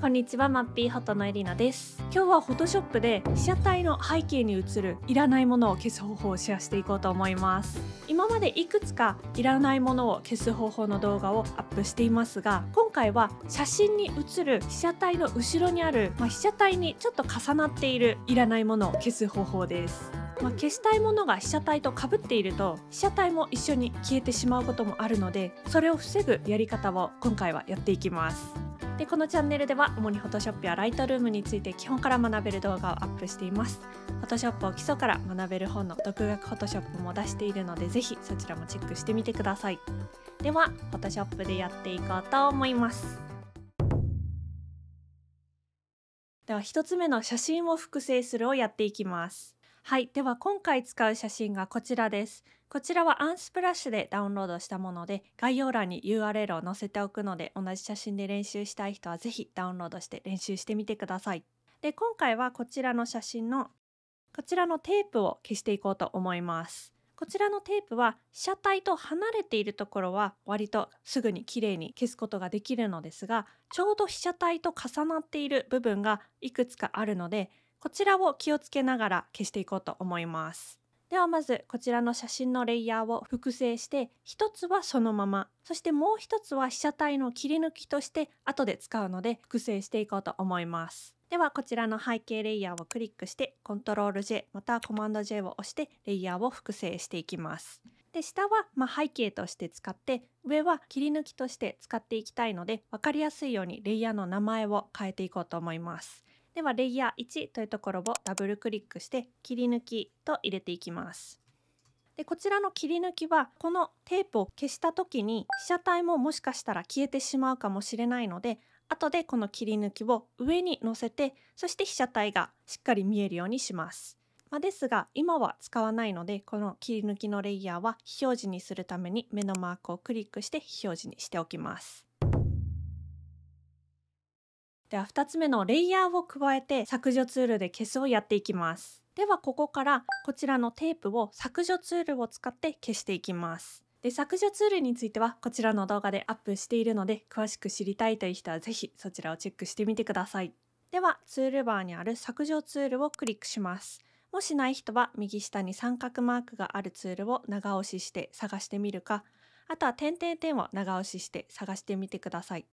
こんにちはマッピーハットのエリナです今日はフォトショップで被写体の背景に映るいらないものを消す方法をシェアしていこうと思います今までいくつかいらないものを消す方法の動画をアップしていますが今回は写真に写る被写体の後ろにある、まあ、被写体にちょっと重なっているいらないものを消す方法ですまあ、消したいものが被写体と被っていると被写体も一緒に消えてしまうこともあるのでそれを防ぐやり方を今回はやっていきますでこのチャンネルでは主に Photoshop やライトルームについて基本から学べる動画をアップしています Photoshop を基礎から学べる本の独学 Photoshop も出しているのでぜひそちらもチェックしてみてくださいでは Photoshop でやっていこうと思いますでは1つ目の写真を複製するをやっていきますはい、では今回使う写真がこちらです。こちらはアンスプラッシュでダウンロードしたもので、概要欄に URL を載せておくので、同じ写真で練習したい人は是非ダウンロードして練習してみてください。で、今回はこちらの写真のこちらのテープを消していこうと思います。こちらのテープは被写体と離れているところは割とすぐに綺麗に消すことができるのですがちょうど被写体と重なっている部分がいくつかあるのでこちらを気をつけながら消していこうと思います。ではまずこちらの写真のレイヤーを複製して1つはそのままそしてもう1つは被写体の切り抜きとして後で使うので複製していこうと思いますではこちらの背景レイヤーをクリックしてコントロール J またはコマンド J を押してレイヤーを複製していきますで下はま背景として使って上は切り抜きとして使っていきたいので分かりやすいようにレイヤーの名前を変えていこうと思いますではレイヤー1というところをダブルクリックして切り抜きと入れていきます。でこちらの切り抜きはこのテープを消した時に被写体ももしかしたら消えてしまうかもしれないので後でこの切り抜きを上に乗せてそして被写体がしっかり見えるようにします。まあ、ですが今は使わないのでこの切り抜きのレイヤーは非表示にするために目のマークをクリックして非表示にしておきます。では2つ目のレイヤーを加えて削除ツールで消すをやっていきますではここからこちらのテープを削除ツールを使って消していきますで削除ツールについてはこちらの動画でアップしているので詳しく知りたいという人は是非そちらをチェックしてみてくださいではツールバーにある削除ツールをクリックしますもしない人は右下に三角マークがあるツールを長押しして探してみるかあとは点々点を長押しして探してみてください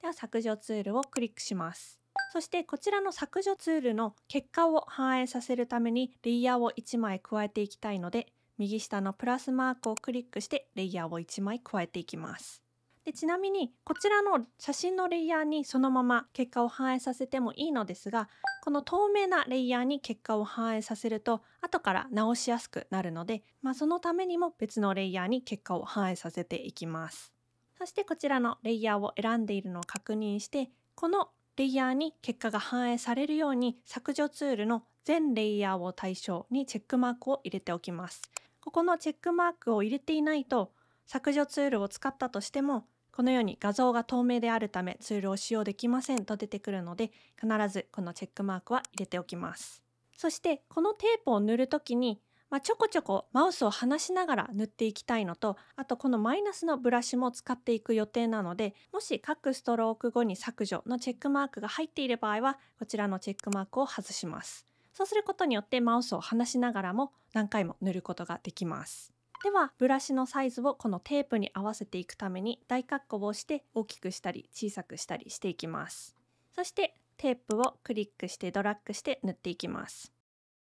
では削除ツールをクリックします。そしてこちらの削除ツールの結果を反映させるためにレイヤーを1枚加えていきたいので右下のプラスマークをクリックしてレイヤーを1枚加えていきます。でちなみにこちらの写真のレイヤーにそのまま結果を反映させてもいいのですがこの透明なレイヤーに結果を反映させると後から直しやすくなるので、まあ、そのためにも別のレイヤーに結果を反映させていきます。そしてこちらのレイヤーを選んでいるのを確認してこのレイヤーに結果が反映されるように削除ツールの全レイヤーを対象にチェックマークを入れておきます。ここのチェックマークを入れていないと削除ツールを使ったとしてもこのように画像が透明であるためツールを使用できませんと出てくるので必ずこのチェックマークは入れておきます。そしてこのテープを塗るときにまあ、ちょこちょこマウスを離しながら塗っていきたいのとあとこのマイナスのブラシも使っていく予定なのでもし各ストローク後に削除のチェックマークが入っている場合はこちらのチェックマークを外しますそうすることによってマウスを離しながらも何回も塗ることができますではブラシのサイズをこのテープに合わせていくために大括弧をして大きくしたり小さくしたりしていきますそしてテープをクリックしてドラッグして塗っていきます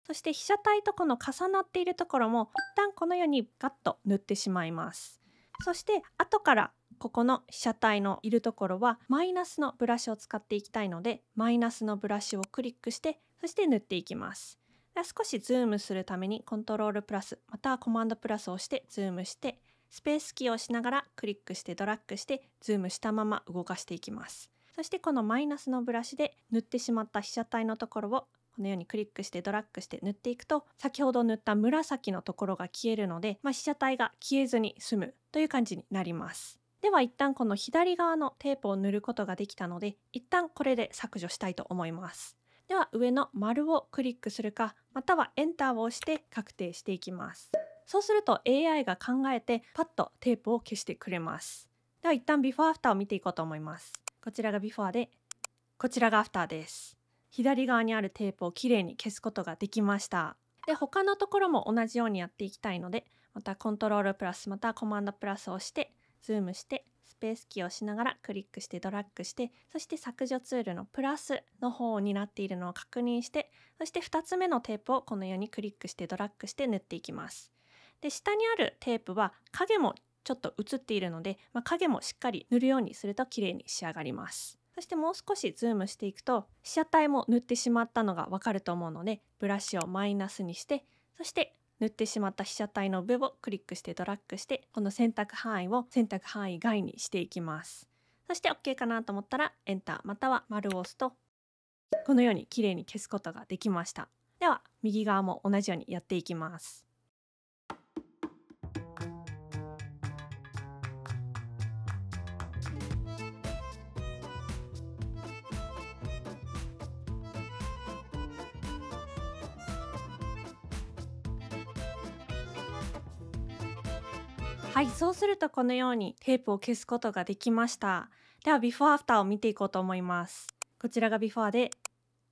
そして被写体とこの重なっているところも一旦このようにガッと塗ってしまいますそして後からここの被写体のいるところはマイナスのブラシを使っていきたいのでマイナスのブラシをクリックしてそして塗っていきます少しズームするためにコントロールプラスまたはコマンドプラスを押してズームしてスペースキーを押しながらクリックしてドラッグしてズームしたまま動かしていきますそしてこのマイナスのブラシで塗ってしまった被写体のところをこのようにクリックしてドラッグして塗っていくと先ほど塗った紫のところが消えるので、まあ、被写体が消えずに済むという感じになります。では一旦この左側のテープを塗ることができたので一旦これで削除したいと思います。では上の丸をクリックするかまたは Enter を押して確定していきます。そうすると AI が考えてパッとテープを消してくれます。では一旦ビフォーアフターを見ていこうと思います。こちらがビフォーでこちらがアフターです。左側にあるテープをきれいに消すことができました。で他のところも同じようにやっていきたいのでまたコントロールプラスまたコマンドプラスをしてズームしてスペースキーを押しながらクリックしてドラッグしてそして削除ツールのプラスの方になっているのを確認してそして2つ目のテープをこのようにクリックしてドラッグして塗っていきます。で下にあるテープは影もちょっと映っているので、まあ、影もしっかり塗るようにすると綺麗に仕上がります。そしてもう少しズームしていくと被写体も塗ってしまったのがわかると思うのでブラシをマイナスにしてそして塗ってしまった被写体の部をクリックしてドラッグしてこの選択範囲を選択範囲外にしていきますそして OK かなと思ったら Enter または丸を押すとこのように綺麗に消すことができましたでは右側も同じようにやっていきますはいそうするとこのようにテープを消すことができましたではビフォーアフターを見ていこうと思いますこちらがビフォーで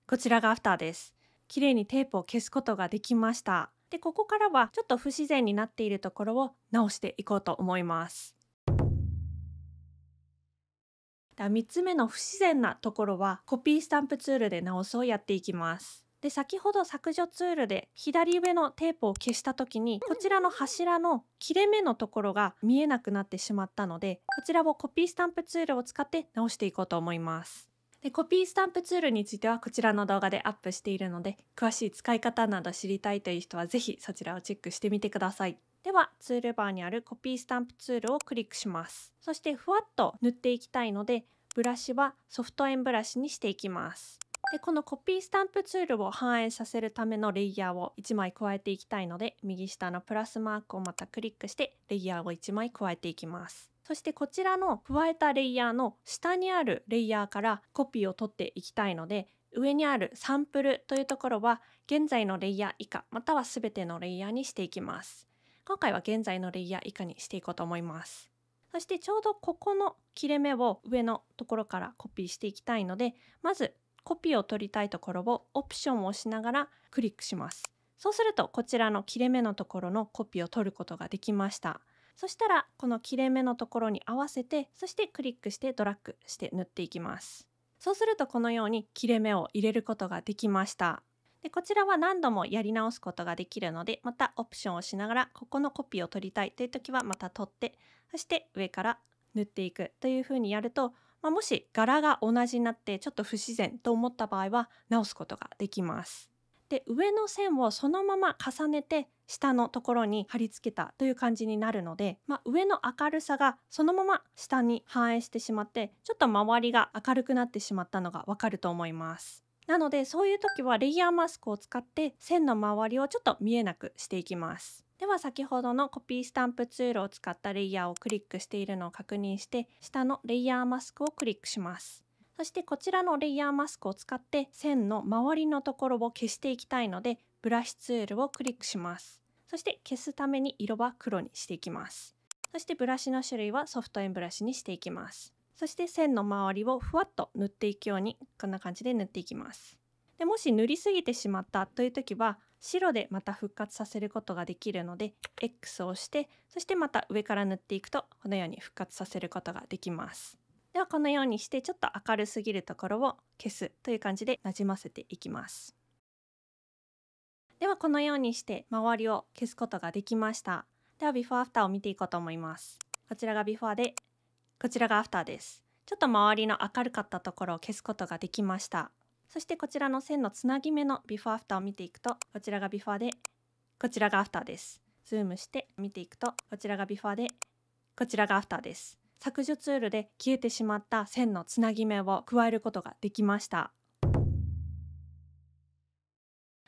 こちらがアフターです綺麗にテープを消すことができましたでここからはちょっと不自然になっているところを直していこうと思いますでは3つ目の不自然なところはコピースタンプツールで直すをやっていきますで先ほど削除ツールで左上のテープを消した時にこちらの柱の切れ目のところが見えなくなってしまったのでこちらをコピースタンプツールを使って直していこうと思います。でコピースタンプツールについてはこちらの動画でアップしているので詳しい使い方など知りたいという人は是非そちらをチェックしてみてください。ではツールバーにあるコピースタンプツールをクリックしますそしてふわっと塗っていきたいのでブラシはソフト円ブラシにしていきますでこのコピースタンプツールを反映させるためのレイヤーを1枚加えていきたいので右下のプラスマークをまたクリックしてレイヤーを1枚加えていきますそしてこちらの加えたレイヤーの下にあるレイヤーからコピーを取っていきたいので上にあるサンプルというところは現在のレイヤー以下または全てのレイヤーにしていきます今回は現在のレイヤー以下にしていこうと思いますそしてちょうどここの切れ目を上のところからコピーしていきたいのでまずコピーを取りたいところをオプションを押しながらクリックします。そうするとこちらの切れ目のところのコピーを取ることができました。そしたらこの切れ目のところに合わせてそしてクリックしてドラッグして塗っていきます。そうするとこのように切れ目を入れることができました。でこちらは何度もやり直すことができるのでまたオプションをしながらここのコピーを取りたいという時はまた取ってそして上から塗っていくというふうにやるとまあ、もし柄が同じになってちょっと不自然と思った場合は直すことができます。で上の線をそのまま重ねて下のところに貼り付けたという感じになるので、まあ、上の明るさがそのまま下に反映してしまってちょっと周りが明るくなってしまったのがわかると思います。なのでそういう時はレイヤーマスクを使って線の周りをちょっと見えなくしていきます。では先ほどのコピースタンプツールを使ったレイヤーをクリックしているのを確認して下のレイヤーマスクをクリックします。そしてこちらのレイヤーマスクを使って線の周りのところを消していきたいのでブラシツールをクリックします。そして消すために色は黒にしていきます。そしてブラシの種類はソフトエンブラシにしていきます。そして線の周りをふわっと塗っていくようにこんな感じで塗っていきます。でもし塗りすぎてしまったという時は白でまた復活させることができるので X を押してそしてまた上から塗っていくとこのように復活させることができますではこのようにしてちょっと明るすぎるところを消すという感じでなじませていきますではこのようにして周りを消すことができましたではビフォーアフターを見ていこうと思いますこちらがビフォーでこちらがアフターですちょっと周りの明るかったところを消すことができましたそしてこちらの線のつなぎ目のビフォーアフターを見ていくとこちらがビフォーでこちらがアフターですズームして見ていくとこちらがビフォーでこちらがアフターです削除ツールで消えてしまった線のつなぎ目を加えることができました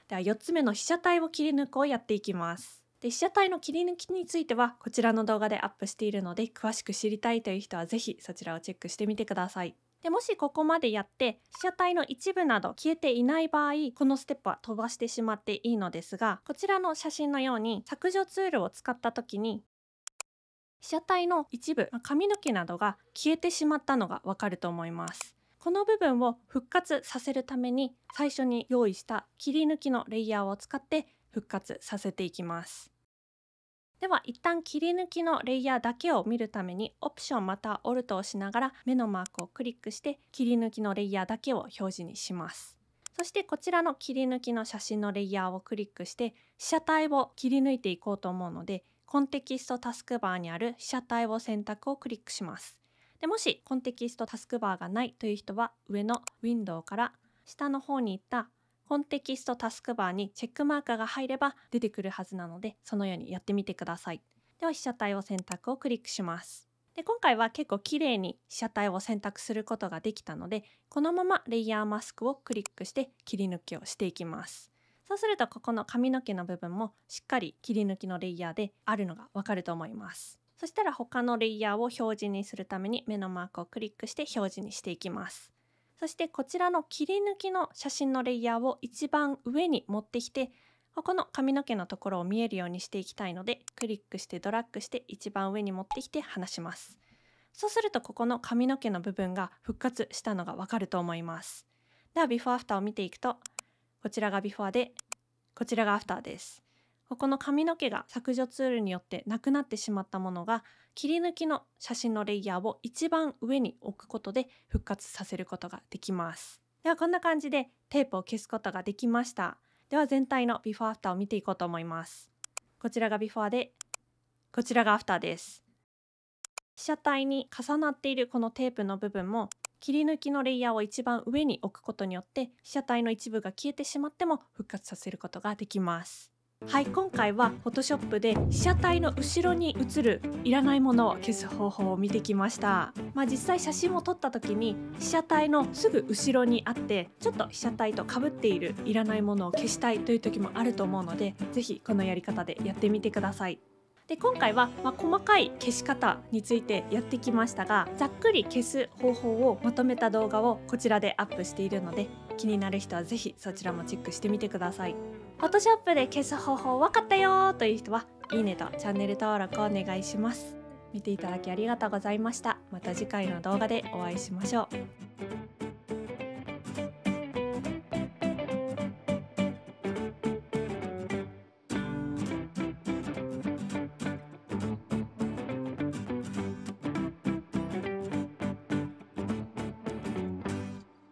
では4つ目の被写体を切り抜くをやっていきますで被写体の切り抜きについてはこちらの動画でアップしているので詳しく知りたいという人は是非そちらをチェックしてみてくださいでもしここまでやって被写体の一部など消えていない場合このステップは飛ばしてしまっていいのですがこちらの写真のように削除ツールを使った時に被写体の一部髪の毛などが消えてしまったのがわかると思いますこの部分を復活させるために最初に用意した切り抜きのレイヤーを使って復活させていきますでは一旦切り抜きのレイヤーだけを見るためにオプションまたオルトをしながら目のマークをクリックして切り抜きのレイヤーだけを表示にします。そしてこちらの切り抜きの写真のレイヤーをクリックして被写体を切り抜いていこうと思うのでコンテキストタスクバーにある被写体を選択をクリックします。でもしコンテキストタスクバーがないという人は上のウィンドウから下の方に行ったコンテキストタスクバーにチェックマーカーが入れば出てくるはずなので、そのようにやってみてください。では、被写体を選択をクリックします。で今回は結構綺麗に被写体を選択することができたので、このままレイヤーマスクをクリックして切り抜きをしていきます。そうするとここの髪の毛の部分もしっかり切り抜きのレイヤーであるのがわかると思います。そしたら他のレイヤーを表示にするために目のマークをクリックして表示にしていきます。そしてこちらの切り抜きの写真のレイヤーを一番上に持ってきてこの髪の毛のところを見えるようにしていきたいのでクリックしてドラッグして一番上に持ってきて離しますそうするとここの髪の毛の部分が復活したのがわかると思いますではビフォーアフターを見ていくとこちらがビフォーでこちらがアフターですここの髪の毛が削除ツールによってなくなってしまったものが切り抜きの写真のレイヤーを一番上に置くことで復活させることができますではこんな感じでテープを消すことができましたでは全体のビフォーアフターを見ていこうと思いますこちらがビフォーでこちらがアフターです被写体に重なっているこのテープの部分も切り抜きのレイヤーを一番上に置くことによって被写体の一部が消えてしまっても復活させることができますはい今回は Photoshop で被写体の後ろに写るいらないものを消す方法を見てきました、まあ、実際写真を撮った時に被写体のすぐ後ろにあってちょっと被写体とかぶっているいらないものを消したいという時もあると思うので是非このやり方でやってみてください。で今回は、まあ、細かい消し方についてやってきましたがざっくり消す方法をまとめた動画をこちらでアップしているので気になる人は是非そちらもチェックしてみてください。フォトショップで消す方法分かったよという人はいいねとチャンネル登録お願いします見ていただきありがとうございましたまた次回の動画でお会いしましょう